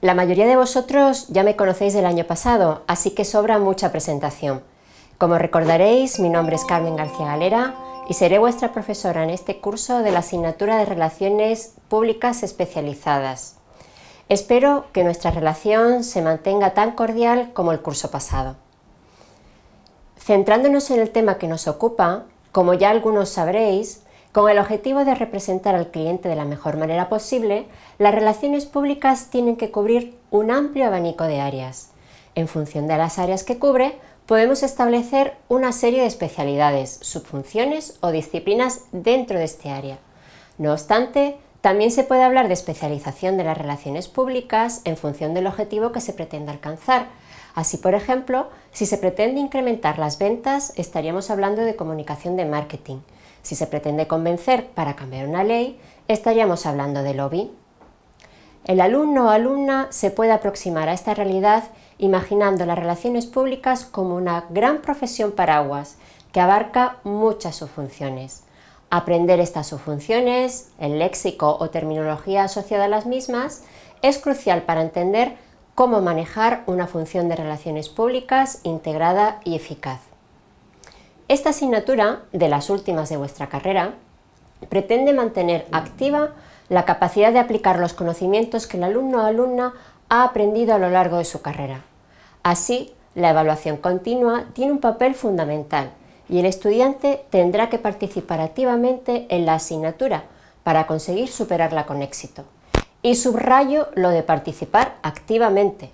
La mayoría de vosotros ya me conocéis del año pasado, así que sobra mucha presentación. Como recordaréis, mi nombre es Carmen García Galera y seré vuestra profesora en este curso de la asignatura de Relaciones Públicas Especializadas. Espero que nuestra relación se mantenga tan cordial como el curso pasado. Centrándonos en el tema que nos ocupa, como ya algunos sabréis, con el objetivo de representar al cliente de la mejor manera posible, las relaciones públicas tienen que cubrir un amplio abanico de áreas. En función de las áreas que cubre, podemos establecer una serie de especialidades, subfunciones o disciplinas dentro de este área. No obstante, también se puede hablar de especialización de las relaciones públicas en función del objetivo que se pretende alcanzar. Así, por ejemplo, si se pretende incrementar las ventas, estaríamos hablando de comunicación de marketing. Si se pretende convencer para cambiar una ley, estaríamos hablando de lobby. El alumno o alumna se puede aproximar a esta realidad imaginando las relaciones públicas como una gran profesión paraguas que abarca muchas subfunciones. Aprender estas subfunciones, el léxico o terminología asociada a las mismas, es crucial para entender cómo manejar una función de relaciones públicas integrada y eficaz. Esta asignatura, de las últimas de vuestra carrera, pretende mantener activa la capacidad de aplicar los conocimientos que el alumno o alumna ha aprendido a lo largo de su carrera. Así, la evaluación continua tiene un papel fundamental y el estudiante tendrá que participar activamente en la asignatura para conseguir superarla con éxito. Y subrayo lo de participar activamente.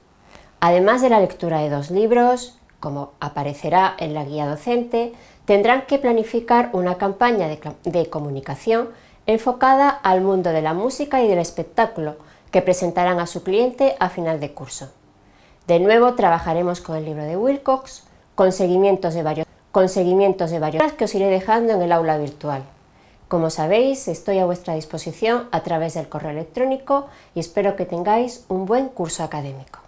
Además de la lectura de dos libros, como aparecerá en la guía docente, tendrán que planificar una campaña de, comunicación enfocada al mundo de la música y del espectáculo que presentarán a su cliente a final de curso. De nuevo trabajaremos con el libro de Wilcox, con seguimientos de varios, que os iré dejando en el aula virtual. Como sabéis, estoy a vuestra disposición a través del correo electrónico y espero que tengáis un buen curso académico.